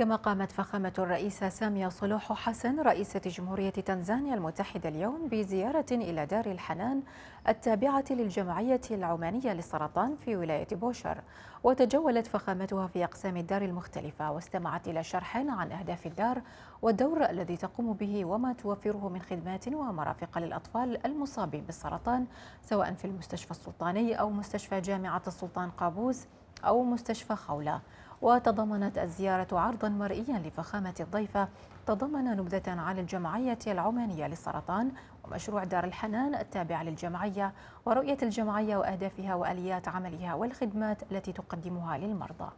كما قامت فخامة الرئيسة سامية صلوح حسن رئيسة جمهورية تنزانيا المتحدة اليوم بزيارة إلى دار الحنان التابعة للجمعية العمانية للسرطان في ولاية بوشر وتجولت فخامتها في أقسام الدار المختلفة واستمعت إلى شرح عن أهداف الدار والدور الذي تقوم به وما توفره من خدمات ومرافق للأطفال المصابين بالسرطان سواء في المستشفى السلطاني أو مستشفى جامعة السلطان قابوس أو مستشفى خولة وتضمنت الزيارة عرضا مرئيا لفخامة الضيفة تضمن نبذة عن الجمعية العمانية للسرطان ومشروع دار الحنان التابع للجمعية ورؤية الجمعية وأهدافها وآليات عملها والخدمات التي تقدمها للمرضى